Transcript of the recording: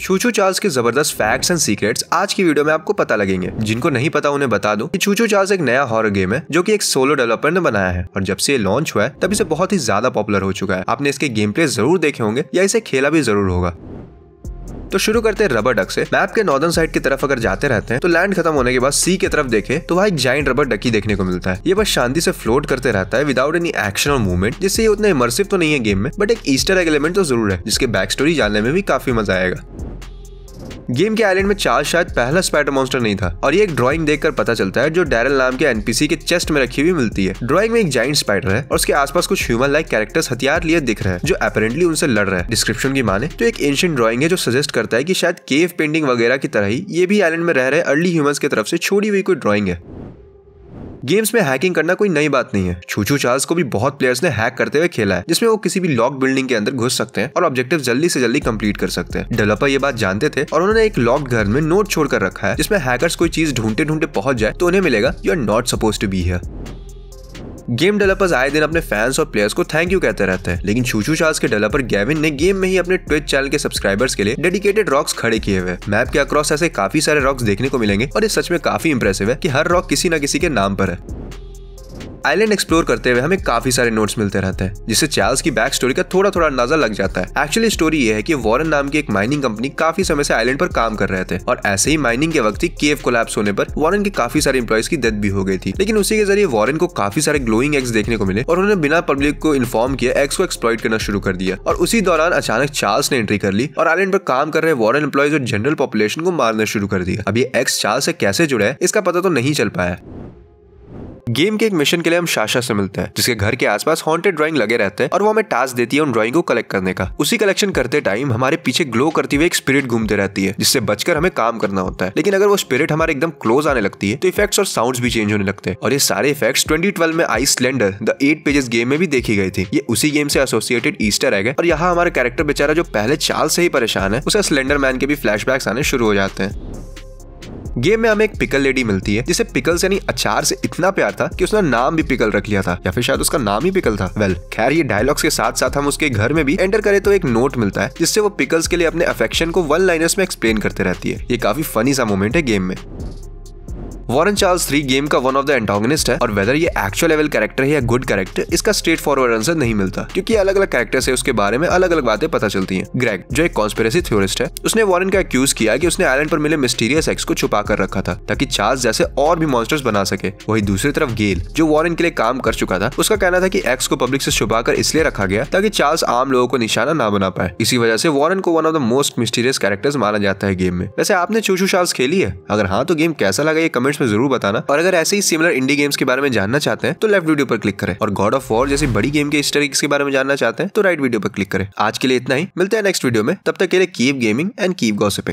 चूचू Charles के जबरदस्त facts and secrets आज की वीडियो में आपको पता लगेंगे जिनको नहीं पता उन्हें बता दो कि चूचू चार्ल्स एक नया हॉर गेम है जो कि एक सोलो डेवलपर ने बनाया है और जब से ये लॉन्च हुआ है तब इसे बहुत ही ज्यादा पॉपुलर हो चुका है आपने इसके गेम प्ले जरूर देखे होंगे या इसे खेला भी जरूर होगा तो शुरू करते हैं रबर डक से मैप के नॉर्दर्न साइड की तरफ अगर जाते रहते हैं तो लैंड खत्म होने के बाद सी की तरफ देखे तो वहाँ एक जाइंट रबर डकी देखने को मिलता है ये बस शांति से फ्लोट करते रहता है विदाउट एनी एक्शन और मूवमेंट जिससे ये उतना इमर्सिव तो नहीं है गेम में बट एक ईस्टर एग एलिमेंट तो जरूर है जिसके बैक स्टोरी जानने में भी काफी मजा आएगा गेम के आइलैंड में चार्ज शायद पहला स्पाइडर मॉन्स्टर नहीं था और ये एक ड्राइंग देखकर पता चलता है जो डेरल नाम के एनपीसी के चेस्ट में रखी हुई मिलती है ड्रॉइंग में एक जाइंट स्पाइडर है और उसके आसपास कुछ ह्यूमन लाइक कैरेक्टर्स हथियार लिए दिख रहे हैं जो अपेरेंटली उनसे लड़ रहे हैं डिस्क्रिप्शन की माने तो एक एंशियंट ड्रॉइंग है जो सजेस्ट करता है की शायद केव पेंटिंग वगैरह की तरह ही ये भी आइलैंड में रह रहे अर्ली ह्यूमन की तरफ से छोड़ी हुई कोई ड्रॉइंग है गेम्स में हैकिंग करना कोई नई बात नहीं है छूछू चार्ल्स को भी बहुत प्लेयर्स ने हैक करते हुए खेला है जिसमें वो किसी भी लॉक बिल्डिंग के अंदर घुस सकते हैं और ऑब्जेक्टिव जल्दी से जल्दी कंप्लीट कर सकते हैं डेवलपर ये बात जानते थे और उन्होंने एक लॉक घर में नोट छोड़ कर रखा है जिसमें हैकर्स कोई चीज ढूंढते ढूंढते पहुंच जाए तो उन्हें मिलेगा you are not suppose to be here game developers आए दिन अपने फैंस और प्लेयर्स को थैंक यू कहते रहते हैं लेकिन छूछू चार्ल्स के डेवलपर गेविन ने गेम में ही अपने ट्विच चैनल के सब्सक्राइबर्स के लिए डेडिकेटेड रॉक्स खड़े किए हुए मैप के अक्रॉस ऐसे काफी सारे रॉक्स देखने को मिलेंगे और ये सच में काफी इंप्रेसिव है की हर रॉक किसी न किसी के नाम पर है आइलैंड एक्सप्लोर करते हुए हमें काफी सारे नोट्स मिलते रहते हैं जिससे चार्ल्स की बैक स्टोरी का थोड़ा थोड़ा अंदाजा लग जाता है एक्चुअली स्टोरी ये है कि वॉरन नाम की एक माइनिंग कंपनी काफी समय से आइलैंड पर काम कर रहे थे और ऐसे ही माइनिंग के वक्त ही केव कोलैप्स होने पर वॉरन के काफी सारे एम्प्लॉयज की डेथ भी हो गई थी लेकिन उसी के जरिए वॉरन को काफी सारे ग्लोइंग एग्स देखने को मिले और उन्होंने बिना पब्लिक को इन्फॉर्म किया एग्स को एक्सप्लॉइट करना शुरू कर दिया और उसी दौरान अचानक चार्ल्स ने एंट्री कर ली और आइलैंड पर काम कर रहे वॉरन एम्प्लॉयज और जनरल पॉपुलेशन को मारना शुरू कर दिया अब ये एक्स चार्ल्स से कैसे जुड़े इसका पता तो नहीं चल पाया गेम के एक मिशन के लिए हम शाशा से मिलते हैं जिसके घर के आसपास हॉन्टेड ड्राइंग लगे रहते हैं और वो हमें टास्क देती है उन ड्राइंग को कलेक्ट करने का उसी कलेक्शन करते टाइम हमारे पीछे ग्लो करती हुई एक स्पिरिट घूमते रहती है जिससे बचकर हमें काम करना होता है लेकिन अगर वो स्पिरिट हमारे एकदम क्लोज आने लगती है तो इफेक्ट्स और साउंड भी चेंज होने लगते हैं और ये सारे इफेक्ट्स ट्वेंटी में I slender the eight pages game में भी देखी गई थी ये उसी गेम से एसोसिएटेड ईस्टर है और यहाँ हमारा कैरेक्टर बेचारा जो पहले चाल से ही परेशान है उसे स्लेंडर मैन के भी फ्लैश आने शुरू हो जाते हैं गेम में हमें एक पिकल लेडी मिलती है जिसे पिकल यानी अचार से इतना प्यार था कि उसने नाम भी पिकल रख लिया था या फिर शायद उसका नाम ही पिकल था वेल well, खैर ये डायलॉग्स के साथ साथ हम उसके घर में भी एंटर करें तो एक नोट मिलता है जिससे वो पिकल्स के लिए अपने अफेक्शन को वन लाइनर्स में एक्सप्लेन करते रहती है ये काफी फनी सा मोमेंट है गेम में वॉरन चार्ल्स थ्री गेम का वन ऑफ द एंटोगनिस्ट है और वेदर ये एक्चुअल लेवल कैरेक्टर है या गुड कैरेक्टर इसका स्ट्रेट फॉरवर्ड आंसर नहीं मिलता क्योंकि अलग अलग कैरेक्टर से उसके बारे में अलग अलग बातें पता चलती है ग्रेग जो एक कॉन्स्पेरेसी थ्योरिस्ट है उसने वॉरन का एक्यूज किया कि उसने आयलैंड पर मिले मिस्टीरियस एक्स को छुपा कर रखा था ताकि चार्ल्स जैसे और भी मॉन्स्टर्स बना सके वही दूसरी तरफ गेल जो वॉरन के लिए काम कर चुका था उसका कहना था कि एक्स को पब्लिक से छुपा कर इसलिए रखा गया ताकि चार्ल्स आम लोगों को निशाना ना बना पाए इसी वजह से वॉरन को one of the most mysterious characters माना जाता है गेम में वैसे आपने चूचू चार्ल्स खेली है अगर हाँ तो गेम कैसा लगा ये कमेंट कमेंट्स में जरूर बताना और अगर ऐसे ही सिमिलर इंडी गेम्स के बारे में जानना चाहते हैं तो लेफ्ट वीडियो पर क्लिक करें और गॉड ऑफ वॉर जैसी बड़ी गेम के हिस्ट्री के बारे में जानना चाहते हैं तो राइट वीडियो पर क्लिक करें आज के लिए इतना ही मिलते हैं नेक्स्ट वीडियो में तब तक के लिए keep gaming and keep gossiping